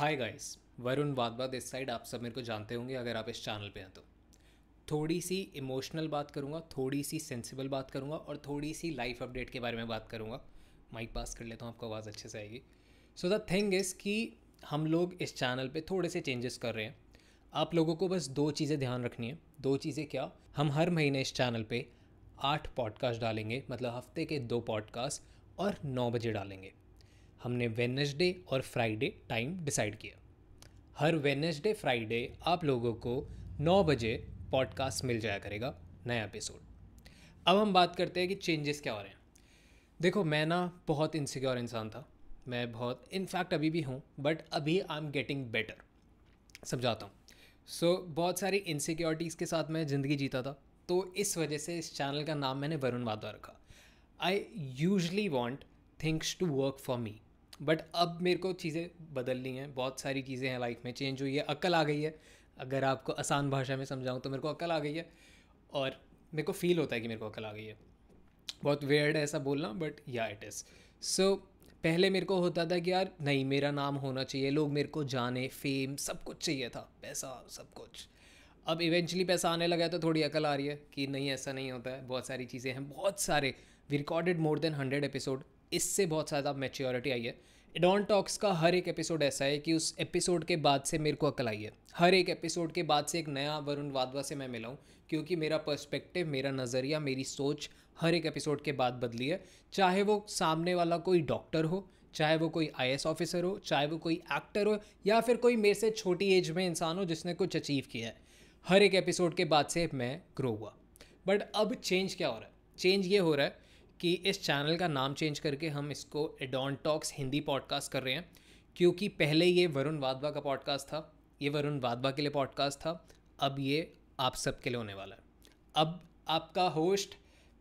Hi guys Varun बात this side आप सब मेरे को जानते होंगे अगर आप इस चैनल पे हैं तो थोड़ी सी इमोशनल बात करूँगा थोड़ी सी सेंसिबल बात करूँगा और थोड़ी सी लाइफ अपडेट के बारे में बात करूँगा माइक पास कर लेता हूँ आपको आवाज़ अच्छे से आएगी सो द थिंग इज़ कि हम लोग इस चैनल पर थोड़े से चेंजेस कर रहे हैं आप लोगों को बस दो चीज़ें ध्यान रखनी है दो चीज़ें क्या हम हर महीने इस चैनल पर आठ पॉडकास्ट डालेंगे मतलब हफ्ते के दो पॉडकास्ट और नौ बजे डालेंगे हमने वेनसडे और फ्राइडे टाइम डिसाइड किया हर वेनसडे फ्राइडे आप लोगों को 9 बजे पॉडकास्ट मिल जाया करेगा नया एपिसोड अब हम बात करते हैं कि चेंजेस क्या हो रहे हैं देखो मैं ना बहुत इनसिक्योर इंसान था मैं बहुत इनफैक्ट अभी भी हूँ बट अभी आई एम गेटिंग बेटर समझाता हूँ सो so, बहुत सारी इनसिक्योरिटीज़ के साथ मैं ज़िंदगी जीता था तो इस वजह से इस चैनल का नाम मैंने वरुण वादा रखा I usually want things to work for me but अब मेरे को चीज़ें बदलनी हैं बहुत सारी चीज़ें हैं लाइफ में चेंज हुई है अकल आ गई है अगर आपको आसान भाषा में समझाऊँ तो मेरे को अकल आ गई है और मेरे को फील होता है कि मेरे को अकल आ गई है बहुत वेयर्ड है ऐसा बोलना बट या इट इज़ सो पहले मेरे को होता था कि यार नहीं मेरा नाम होना चाहिए लोग मेरे को जाने फेम सब कुछ चाहिए था पैसा सब कुछ अब इवेंचुअली पैसा आने लगा तो थोड़ी अकल आ रही है कि नहीं ऐसा नहीं होता है बहुत सारी चीज़ें हैं बहुत सारे we recorded more than hundred episode इससे बहुत ज़्यादा मेच्योरिटी आई है डॉन टॉक्स का हर एक एपिसोड ऐसा है कि उस एपिसोड के बाद से मेरे को अकल आई है हर एक एपिसोड के बाद से एक नया वरुण वाधवा से मैं मिला हूँ क्योंकि मेरा पर्सपेक्टिव मेरा नज़रिया मेरी सोच हर एक एपिसोड के बाद बदली है चाहे वो सामने वाला कोई डॉक्टर हो चाहे वो कोई आई ऑफिसर हो चाहे वो कोई एक्टर हो या फिर कोई मेरे से छोटी एज में इंसान हो जिसने कुछ अचीव किया है हर एक एपिसोड के बाद से मैं ग्रो हुआ बट अब चेंज क्या हो रहा है चेंज ये हो रहा है कि इस चैनल का नाम चेंज करके हम इसको एडॉन टॉक्स हिंदी पॉडकास्ट कर रहे हैं क्योंकि पहले ये वरुण वाधवा का पॉडकास्ट था ये वरुण वाधवा के लिए पॉडकास्ट था अब ये आप सबके लिए होने वाला है अब आपका होस्ट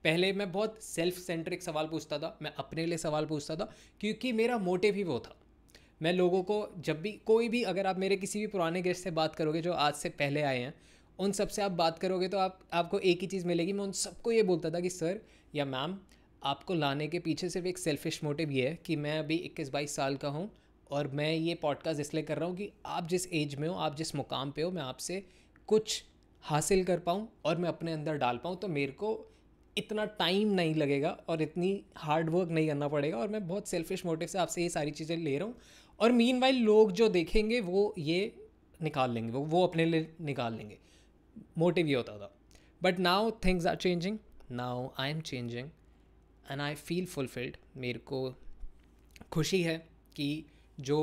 पहले मैं बहुत सेल्फ सेंट्रिक सवाल पूछता था मैं अपने लिए सवाल पूछता था क्योंकि मेरा मोटिव ही वो था मैं लोगों को जब भी कोई भी अगर आप मेरे किसी भी पुराने गेस्ट से बात करोगे जो आज से पहले आए हैं उन सब से आप बात करोगे तो आप आपको एक ही चीज़ मिलेगी मैं उन सबको ये बोलता था कि सर या मैम आपको लाने के पीछे सिर्फ एक सेल्फिश मोटिव ये है कि मैं अभी इक्कीस बाईस साल का हूँ और मैं ये पॉडकास्ट इसलिए कर रहा हूँ कि आप जिस एज में हो आप जिस मुकाम पे हो मैं आपसे कुछ हासिल कर पाऊँ और मैं अपने अंदर डाल पाऊँ तो मेरे को इतना टाइम नहीं लगेगा और इतनी हार्ड वर्क नहीं करना पड़ेगा और मैं बहुत सेल्फिश मोटिव से आपसे ये सारी चीज़ें ले रहा हूँ और मीन लोग जो देखेंगे वो ये निकाल लेंगे वो वो अपने लिए निकाल लेंगे मोटिव ये होता था but now things are changing now I am changing and I feel fulfilled मेरे को खुशी है कि जो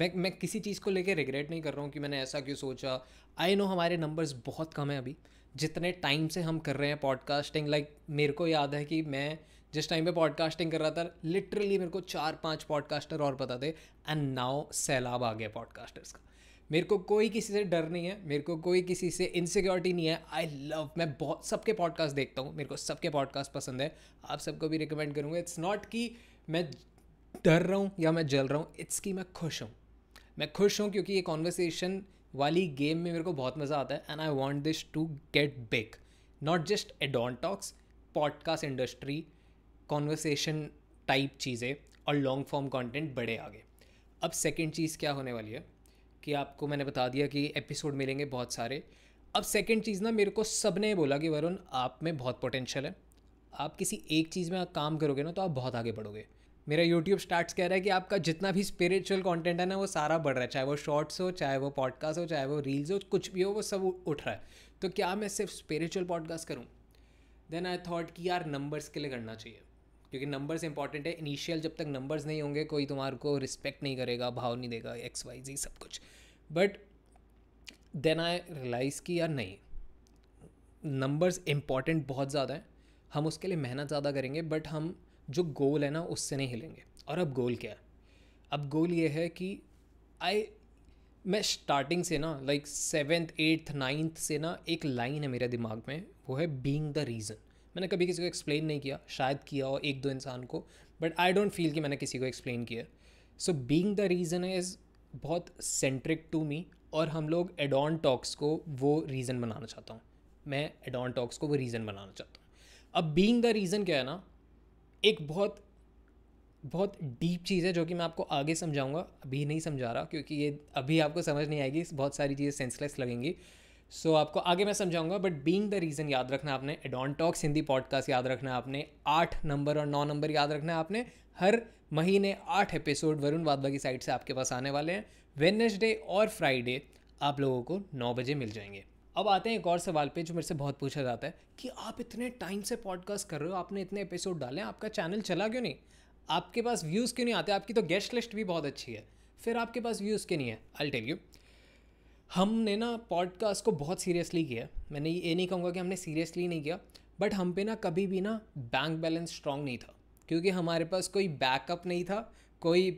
मैं मैं किसी चीज़ को लेकर रिग्रेट नहीं कर रहा हूँ कि मैंने ऐसा क्यों सोचा आई नो हमारे नंबर्स बहुत कम है अभी जितने टाइम से हम कर रहे हैं पॉडकास्टिंग लाइक like, मेरे को याद है कि मैं जिस टाइम पे पॉडकास्टिंग कर रहा था लिटरली मेरे को चार पांच पॉडकास्टर और पता थे एंड नाउ सैलाब आ गया पॉडकास्टर्स का मेरे को कोई किसी से डर नहीं है मेरे को कोई किसी से इनसिक्योरिटी नहीं है आई लव मैं बहुत सबके पॉडकास्ट देखता हूँ मेरे को सबके पॉडकास्ट पसंद है आप सबको भी रिकमेंड करूँगा इट्स नॉट कि मैं डर रहा हूँ या मैं जल रहा हूँ इट्स कि मैं खुश हूँ मैं खुश हूँ क्योंकि ये कॉन्वर्सेशन वाली गेम में मेरे को बहुत मज़ा आता है and I want this to get big not just Addon Talks podcast industry conversation type चीज़ें और लॉन्ग फॉर्म कॉन्टेंट बड़े आगे अब सेकेंड चीज़ क्या होने वाली है कि आपको मैंने बता दिया कि एपिसोड मिलेंगे बहुत सारे अब सेकेंड चीज़ ना मेरे को सब ने बोला कि वरुण आप में बहुत पोटेंशियल है आप किसी एक चीज़ में आप काम करोगे ना तो आप बहुत आगे बढ़ोगे मेरा यूट्यूब स्टार्ट कह रहा है कि आपका जितना भी स्पिरिचुअल कंटेंट है ना वो सारा बढ़ रहा है चाहे वो शॉर्ट्स हो चाहे वो पॉडकास्ट हो चाहे वो रील्स हो कुछ भी हो वो सब उठ रहा है तो क्या मैं सिर्फ स्पिरिचुअल पॉडकास्ट करूँ देन आई थॉट कि यार नंबर्स के लिए करना चाहिए क्योंकि नंबर्स इंपॉर्टेंट है इनिशियल जब तक नंबर्स नहीं होंगे कोई तुम्हारे को रिस्पेक्ट नहीं करेगा भाव नहीं देगा एक्स वाई जी सब कुछ बट देन आई रियलाइज़ कि यार नहीं नंबर्स इंपॉर्टेंट बहुत ज़्यादा हैं हम उसके लिए मेहनत ज़्यादा करेंगे बट हम जो गोल है ना उससे नहीं हिलेंगे और अब गोल क्या है अब गोल ये है कि आई मैं स्टार्टिंग से ना लाइक सेवेंथ एट्थ नाइन्थ से ना एक लाइन है मेरे दिमाग में वो है बीइंग द रीज़न मैंने कभी किसी को एक्सप्लेन नहीं किया शायद किया हो एक दो इंसान को बट आई डोंट फील कि मैंने किसी को एक्सप्लेन किया so being the reason is बहुत सेंट्रिक टू मी और हम लोग एडॉन टॉक्स को वो रीज़न बनाना चाहता हूँ मैं एडॉन टॉक्स को वो रीज़न बनाना चाहता हूँ अब बींग द रीज़न क्या है ना एक बहुत बहुत डीप चीज़ है जो कि मैं आपको आगे समझाऊंगा अभी नहीं समझा रहा क्योंकि ये अभी आपको समझ नहीं आएगी बहुत सारी चीज़ें सेंसलेस लगेंगी सो so, आपको आगे मैं समझाऊंगा बट बीइंग द रीज़न याद रखना आपने टॉक्स हिंदी पॉडकास्ट याद रखना आपने आठ नंबर और नौ नंबर याद रखना आपने हर महीने आठ एपिसोड वरुण वादवा की साइड से आपके पास आने वाले हैं वेनसडे और फ्राइडे आप लोगों को नौ बजे मिल जाएंगे अब आते हैं एक और सवाल पे जो मेरे से बहुत पूछा जाता है कि आप इतने टाइम से पॉडकास्ट कर रहे हो आपने इतने एपिसोड डाले आपका चैनल चला क्यों नहीं आपके पास व्यूज़ क्यों नहीं आते आपकी तो गेस्ट लिस्ट भी बहुत अच्छी है फिर आपके पास व्यूज़ क्यों नहीं है आई टेल यू हमने ना पॉडकास्ट को बहुत सीरियसली किया मैंने ये नहीं कहूँगा कि हमने सीरियसली नहीं किया बट हम पे ना कभी भी ना बैंक बैलेंस स्ट्रांग नहीं था क्योंकि हमारे पास कोई बैकअप नहीं था कोई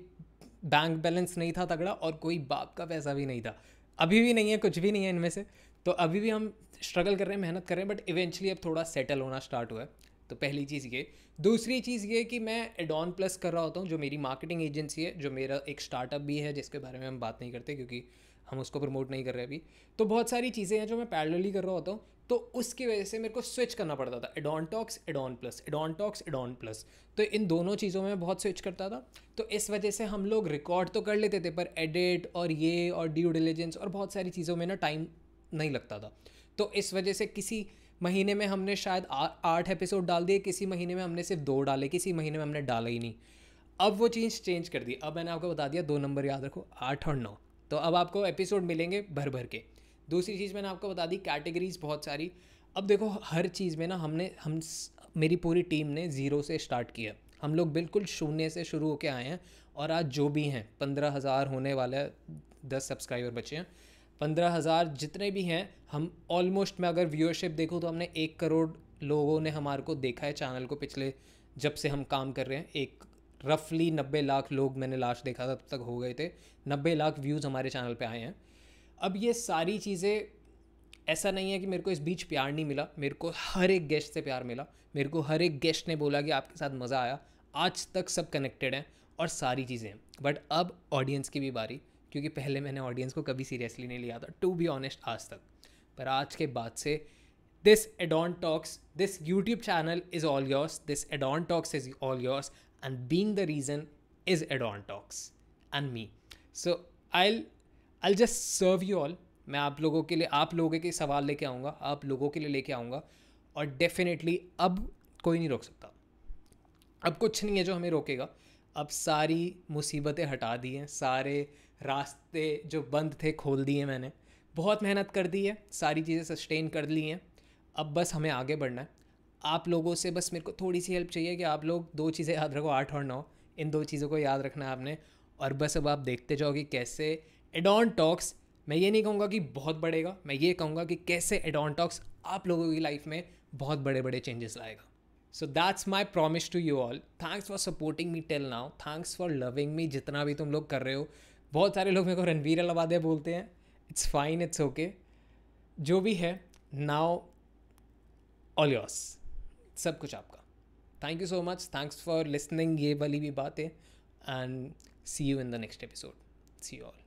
बैंक बैलेंस नहीं था तगड़ा और कोई बाप का पैसा भी नहीं था अभी भी नहीं है कुछ भी नहीं है इनमें से तो अभी भी हम स्ट्रगल कर रहे हैं मेहनत कर रहे हैं बट इवेंचुअली अब थोड़ा सेटल होना स्टार्ट हुआ है तो पहली चीज़ ये दूसरी चीज़ ये कि मैं एडॉन प्लस कर रहा होता हूँ जो मेरी मार्केटिंग एजेंसी है जो मेरा एक स्टार्टअप भी है जिसके बारे में हम बात नहीं करते क्योंकि हम उसको प्रमोट नहीं कर रहे अभी तो बहुत सारी चीज़ें हैं जो मैं पैरेलली कर रहा होता हूँ तो उसकी वजह से मेरे को स्विच करना पड़ता था Addon Talks Addon plus Addon Talks Addon plus तो इन दोनों चीज़ों में बहुत स्विच करता था तो इस वजह से हम लोग रिकॉर्ड तो कर लेते थे पर एडिट और ये और ड्यू डिलीजेंस और बहुत सारी चीज़ों में ना टाइम नहीं लगता था तो इस वजह से किसी महीने में हमने शायद आठ एपिसोड डाल दिए किसी महीने में हमने सिर्फ दो डाले किसी महीने में हमने डाला ही नहीं अब वो चीज़ चेंज कर दी अब मैंने आपको बता दिया दो नंबर याद रखो आठ और नौ तो अब आपको एपिसोड मिलेंगे भर भर के दूसरी चीज़ मैंने आपको बता दी कैटेगरीज बहुत सारी अब देखो हर चीज़ में ना हमने हम मेरी पूरी टीम ने ज़ीरो से स्टार्ट किया हम लोग बिल्कुल शून्य से शुरू होके आए हैं और आज जो भी हैं पंद्रह हज़ार होने वाला दस सब्सक्राइबर बचे हैं पंद्रह हज़ार जितने भी हैं हम ऑलमोस्ट मैं अगर व्यूअरशिप देखूँ तो हमने एक करोड़ लोगों ने हमारे को देखा है चैनल को पिछले जब से हम काम कर रहे हैं एक रफली नब्बे लाख लोग मैंने लास्ट देखा था तब तक हो गए थे नब्बे लाख व्यूज़ हमारे चैनल पर आए हैं अब ये सारी चीज़ें ऐसा नहीं है कि मेरे को इस बीच प्यार नहीं मिला मेरे को हर एक गेस्ट से प्यार मिला मेरे को हर एक गेस्ट ने बोला कि आपके साथ मज़ा आया आज तक सब कनेक्टेड हैं और सारी चीज़ें हैं बट अब ऑडियंस की भी बारी क्योंकि पहले मैंने ऑडियंस को कभी सीरियसली नहीं लिया था टू बी ऑनेस्ट आज तक पर आज के बाद से this Addon Talks this YouTube channel is all yours this Addon Talks is all yours and being the reason is Edon Talks and me. So I'll I'll just serve you all. मैं आप लोगों के लिए आप लोगों के सवाल लेके आऊँगा आप लोगों के लिए लेके आऊँगा और डेफिनेटली अब कोई नहीं रोक सकता अब कुछ नहीं है जो हमें रोकेगा अब सारी मुसीबतें हटा दी हैं सारे रास्ते जो बंद थे खोल दिए मैंने बहुत मेहनत कर दी है सारी चीज़ें सस्टेन कर ली हैं अब बस हमें आगे बढ़ना है आप लोगों से बस मेरे को थोड़ी सी हेल्प चाहिए कि आप लोग दो चीज़ें याद रखो आठ और नौ इन दो चीज़ों को याद रखना है आपने और बस अब आप देखते जाओ कि कैसे एडॉन टॉक्स मैं ये नहीं कहूँगा कि बहुत बढ़ेगा मैं ये कहूँगा कि कैसे एडॉन टॉक्स आप लोगों की लाइफ में बहुत बड़े बड़े चेंजेस लाएगा so that's my promise to you all thanks for supporting me till now thanks for loving me जितना भी तुम लोग कर रहे हो बहुत सारे लोग मेरे को रणवीर अलवादे बोलते हैं इट्स फाइन इट्स ओके जो भी है नाउ ऑल योर्स सब कुछ आपका thank you so much thanks for listening ये वाली भी बातें and see you in the next episode see you all